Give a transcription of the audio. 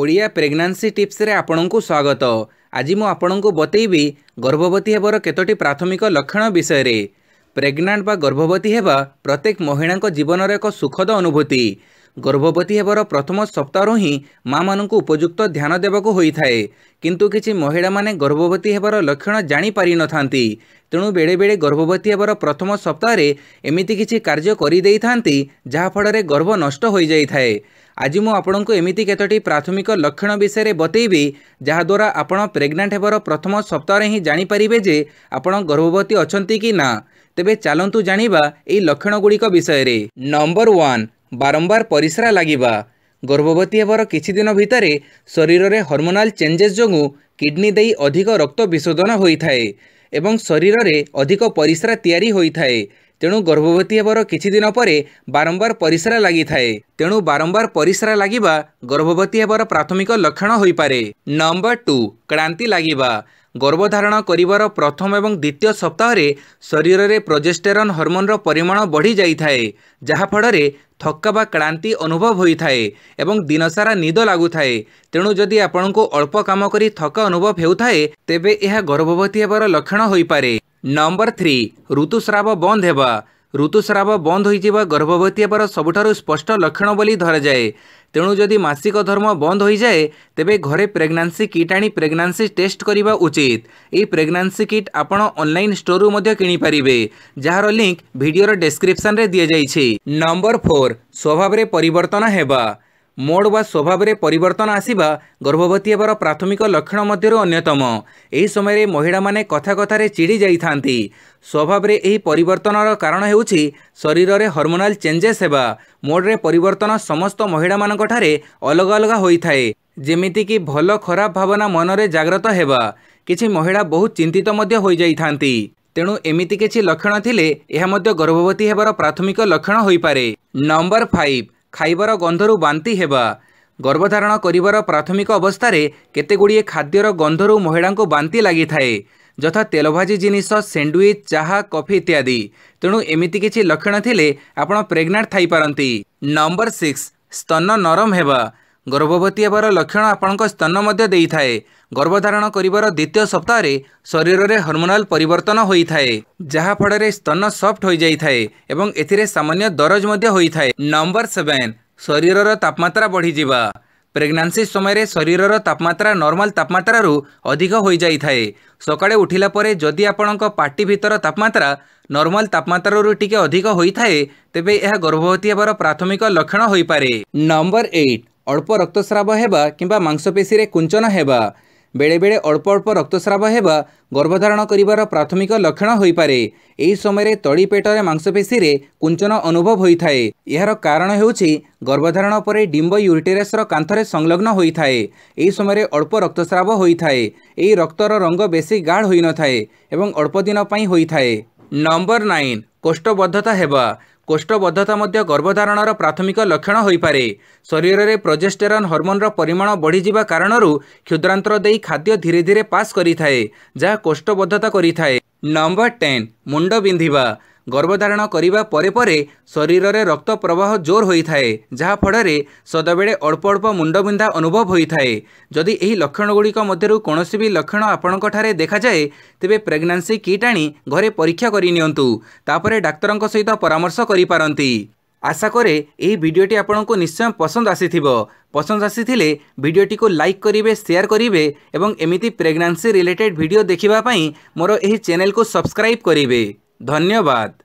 Odia pregnancy ଟିପ୍ସରେ ଆପଣଙ୍କୁ ସ୍ୱାଗତ ଆଜି ମୁଁ ଆପଣଙ୍କୁ ବତେଇବି ଗର୍ଭବତୀ ହେବାର କେତୋଟି ପ୍ରାଥମିକ ଲକ୍ଷଣ ବିଷୟରେ ପ୍ରେଗନାଣ୍ଟ ବା ଗର୍ଭବତୀ ହେବା ପ୍ରତ୍ୟେକ ମହିଳାଙ୍କ ଜୀବନର ଏକ ସୁଖଦ ଅନୁଭୂତି ଗର୍ଭବତୀ ହେବାର ପ୍ରଥମ ସପ୍ତାହରୁ ହିଁ ମାଆମାନଙ୍କୁ ଉପଯୁକ୍ତ ଧ୍ୟାନ ଦେବାକୁ ହୋଇଥାଏ କିନ୍ତୁ କିଛି ମହିଳାମାନେ ଗର୍ଭବତୀ ହେବାର ଲକ୍ଷଣ ଜାଣିପାରିନଥାନ୍ତି ତେଣୁ ବେଳେବେଳେ ଗର୍ଭବତୀ ହେବାର ପ୍ରଥମ ସପ୍ତାହରେ ଏମିତି କିଛି କାର୍ଯ୍ୟ କରିଦେଇଥାନ୍ତି ଯାହାଫଳରେ ଗର୍ଭ ନଷ୍ଟ ହୋଇଯାଇଥାଏ ଆଜି ମୁଁ ଆପଣଙ୍କୁ ଏମିତି କେତୋଟି ପ୍ରାଥମିକ ଲକ୍ଷଣ ବିଷୟରେ ବତେଇବି ଯାହାଦ୍ୱାରା ଆପଣ ପ୍ରେଗନାଣ୍ଟ ହେବାର ପ୍ରଥମ ସପ୍ତାହରେ ହିଁ ଜାଣିପାରିବେ ଯେ ଆପଣ ଗର୍ଭବତୀ ଅଛନ୍ତି କି ନା ତେବେ ଚାଲନ୍ତୁ ଜାଣିବା ଏହି ଲକ୍ଷଣଗୁଡ଼ିକ ବିଷୟରେ ନମ୍ବର ୱାନ୍ ବାରମ୍ବାର ପରିସ୍ରା ଲାଗିବା ଗର୍ଭବତୀ ହେବାର କିଛି ଦିନ ଭିତରେ ଶରୀରରେ ହର୍ମୋନାଲ ଚେଞ୍ଜେସ୍ ଯୋଗୁଁ କିଡ଼ନୀ ଦେଇ ଅଧିକ ରକ୍ତ ବିଶୋଧନ ହୋଇଥାଏ ଏବଂ ଶରୀରରେ ଅଧିକ ପରିସ୍ରା ତିଆରି ହୋଇଥାଏ ତେଣୁ ଗର୍ଭବତୀ ହେବାର କିଛି ଦିନ ପରେ ବାରମ୍ବାର ପରିସ୍ରା ଲାଗିଥାଏ ତେଣୁ ବାରମ୍ବାର ପରିସ୍ରା ଲାଗିବା ଗର୍ଭବତୀ ହେବାର ପ୍ରାଥମିକ ଲକ୍ଷଣ ହୋଇପାରେ ନମ୍ବର ଟୁ କ୍ଳାନ୍ତି ଲାଗିବା ଗର୍ଭଧାରଣ କରିବାର ପ୍ରଥମ ଏବଂ ଦ୍ୱିତୀୟ ସପ୍ତାହରେ ଶରୀରରେ ପ୍ରୋଜେଷ୍ଟେରନ୍ ହରମୋନ୍ର ପରିମାଣ ବଢ଼ିଯାଇଥାଏ ଯାହାଫଳରେ ଥକା ବା କ୍ଳାନ୍ତି ଅନୁଭବ ହୋଇଥାଏ ଏବଂ ଦିନସାରା ନିଦ ଲାଗୁଥାଏ ତେଣୁ ଯଦି ଆପଣଙ୍କୁ ଅଳ୍ପ କାମ କରି ଥକା ଅନୁଭବ ହେଉଥାଏ ତେବେ ଏହା ଗର୍ଭବତୀ ହେବାର ଲକ୍ଷଣ ହୋଇପାରେ ନମ୍ବର ଥ୍ରୀ ଋତୁସ୍ରାବ ବନ୍ଦ ହେବା ଋତୁସ୍ରାବ ବନ୍ଦ ହୋଇଯିବା ଗର୍ଭବତୀ ହେବାର ସବୁଠାରୁ ସ୍ପଷ୍ଟ ଲକ୍ଷଣ ବୋଲି ଧରାଯାଏ ତେଣୁ ଯଦି ମାସିକ ଧର୍ମ ବନ୍ଦ ହୋଇଯାଏ ତେବେ ଘରେ ପ୍ରେଗନାନ୍ସି କିଟ୍ ଆଣି ପ୍ରେଗନାନ୍ସି ଟେଷ୍ଟ କରିବା ଉଚିତ ଏହି ପ୍ରେଗନାନ୍ସି କିଟ୍ ଆପଣ ଅନଲାଇନ୍ ଷ୍ଟୋରରୁ ମଧ୍ୟ କିଣିପାରିବେ ଯାହାର ଲିଙ୍କ୍ ଭିଡ଼ିଓର ଡେସ୍କ୍ରିପ୍ସନ୍ରେ ଦିଆଯାଇଛି ନମ୍ବର ଫୋର୍ ସ୍ୱଭାବରେ ପରିବର୍ତ୍ତନ ହେବା ମୋଡ଼ ବା ସ୍ୱଭାବରେ ପରିବର୍ତ୍ତନ ଆସିବା ଗର୍ଭବତୀ ହେବାର ପ୍ରାଥମିକ ଲକ୍ଷଣ ମଧ୍ୟରୁ ଅନ୍ୟତମ ଏହି ସମୟରେ ମହିଳାମାନେ କଥା କଥାରେ ଚିଡ଼ି ଯାଇଥାନ୍ତି ସ୍ୱଭାବରେ ଏହି ପରିବର୍ତ୍ତନର କାରଣ ହେଉଛି ଶରୀରରେ ହର୍ମୋନାଲ୍ ଚେଞ୍ଜେସ୍ ହେବା ମୋଡ଼ରେ ପରିବର୍ତ୍ତନ ସମସ୍ତ ମହିଳାମାନଙ୍କଠାରେ ଅଲଗା ଅଲଗା ହୋଇଥାଏ ଯେମିତିକି ଭଲ ଖରାପ ଭାବନା ମନରେ ଜାଗ୍ରତ ହେବା କିଛି ମହିଳା ବହୁତ ଚିନ୍ତିତ ମଧ୍ୟ ହୋଇଯାଇଥାନ୍ତି ତେଣୁ ଏମିତି କିଛି ଲକ୍ଷଣ ଥିଲେ ଏହା ମଧ୍ୟ ଗର୍ଭବତୀ ହେବାର ପ୍ରାଥମିକ ଲକ୍ଷଣ ହୋଇପାରେ ନମ୍ବର ଫାଇଭ୍ ଖାଇବାର ଗନ୍ଧରୁ ବାନ୍ତି ହେବା ଗର୍ଭଧାରଣ କରିବାର ପ୍ରାଥମିକ ଅବସ୍ଥାରେ କେତେଗୁଡ଼ିଏ ଖାଦ୍ୟର ଗନ୍ଧରୁ ମହିଳାଙ୍କୁ ବାନ୍ତି ଲାଗିଥାଏ ଯଥା ତେଲଭାଜି ଜିନିଷ ସେଣ୍ଡୱିଚ୍ ଚାହା କଫି ଇତ୍ୟାଦି ତେଣୁ ଏମିତି କିଛି ଲକ୍ଷଣ ଥିଲେ ଆପଣ ପ୍ରେଗନାଣ୍ଟ ଥାଇପାରନ୍ତି ନମ୍ବର ସିକ୍ସ ସ୍ତନ ନରମ ହେବା ଗର୍ଭବତୀ ହେବାର ଲକ୍ଷଣ ଆପଣଙ୍କ ସ୍ତନ ମଧ୍ୟ ଦେଇଥାଏ ଗର୍ଭଧାରଣ କରିବାର ଦ୍ୱିତୀୟ ସପ୍ତାହରେ ଶରୀରରେ ହର୍ମୋନାଲ ପରିବର୍ତ୍ତନ ହୋଇଥାଏ ଯାହାଫଳରେ ସ୍ତନ ସଫ୍ଟ ହୋଇଯାଇଥାଏ ଏବଂ ଏଥିରେ ସାମାନ୍ୟ ଦରଜ ମଧ୍ୟ ହୋଇଥାଏ ନମ୍ବର ସେଭେନ୍ ଶରୀରର ତାପମାତ୍ରା ବଢ଼ିଯିବା ପ୍ରେଗନାନ୍ସି ସମୟରେ ଶରୀରର ତାପମାତ୍ରା ନର୍ମାଲ ତାପମାତ୍ରାରୁ ଅଧିକ ହୋଇଯାଇଥାଏ ସକାଳେ ଉଠିଲା ପରେ ଯଦି ଆପଣଙ୍କ ପାଟି ଭିତର ତାପମାତ୍ରା ନର୍ମାଲ ତାପମାତ୍ରାରୁ ଟିକେ ଅଧିକ ହୋଇଥାଏ ତେବେ ଏହା ଗର୍ଭବତୀ ହେବାର ପ୍ରାଥମିକ ଲକ୍ଷଣ ହୋଇପାରେ ନମ୍ବର ଏଇଟ୍ অল্প রক্তস্রাব হওয়া কিংবা মাংসপেশী কুঞ্চন হওয়া বেড়ে বেড়ে অল্প অল্প রক্তস্রাব হওয়া গর্ভধারণ করিবার প্রাথমিক লক্ষণ হয়ে পড়ে এই সময় তড়ি পেটের মাংসপেশী কুঞ্চন অনুভব হয়ে থাকে এর কারণ হচ্ছে গর্ভধারণ পরে ডিম্ব ইউরিটেরিয়াসর কাঁথরে সংলগ্ন হয়ে থাকে এই সময় অল্প রক্তস্রাব হয়ে থাকে এই রক্তর রঙ বেশি গাঢ় হয়ে নথায় এবং অল্প দিন হয়ে থাকে নম্বর নাইন কোষ্ঠবদ্ধতা হওয়া କୋଷ୍ଠବଦ୍ଧତା ମଧ୍ୟ ଗର୍ଭଧାରଣର ପ୍ରାଥମିକ ଲକ୍ଷଣ ହୋଇପାରେ ଶରୀରରେ ପ୍ରୋଜେଷ୍ଟେରନ୍ ହରମୋନ୍ର ପରିମାଣ ବଢ଼ିଯିବା କାରଣରୁ କ୍ଷୁଦ୍ରାନ୍ତର ଦେଇ ଖାଦ୍ୟ ଧୀରେ ଧୀରେ ପାସ୍ କରିଥାଏ ଯାହା କୋଷ୍ଠବଦ୍ଧତା କରିଥାଏ ନମ୍ବର ଟେନ୍ ମୁଣ୍ଡ ବିନ୍ଧିବା ଗର୍ଭଧାରଣ କରିବା ପରେ ପରେ ଶରୀରରେ ରକ୍ତ ପ୍ରବାହ ଜୋର ହୋଇଥାଏ ଯାହାଫଳରେ ସଦାବେଳେ ଅଳ୍ପ ଅଳ୍ପ ମୁଣ୍ଡବିନ୍ଧା ଅନୁଭବ ହୋଇଥାଏ ଯଦି ଏହି ଲକ୍ଷଣଗୁଡ଼ିକ ମଧ୍ୟରୁ କୌଣସି ବି ଲକ୍ଷଣ ଆପଣଙ୍କଠାରେ ଦେଖାଯାଏ ତେବେ ପ୍ରେଗନାନ୍ସି କିଟ୍ ଆଣି ଘରେ ପରୀକ୍ଷା କରିନିଅନ୍ତୁ ତାପରେ ଡାକ୍ତରଙ୍କ ସହିତ ପରାମର୍ଶ କରିପାରନ୍ତି আশা করে এই ভিডিওটি আপনার নিশ্চয় পসন্দ আসিথিব পসন্দ আসিলে ভিডিওটি লাইক করবে সেয়ার করবে এবং এমিতি প্রেগনান্সি রিলেটেড ভিডিও দেখা মোর এই চ্যানেল সবসক্রাইব করবে धन्यवाद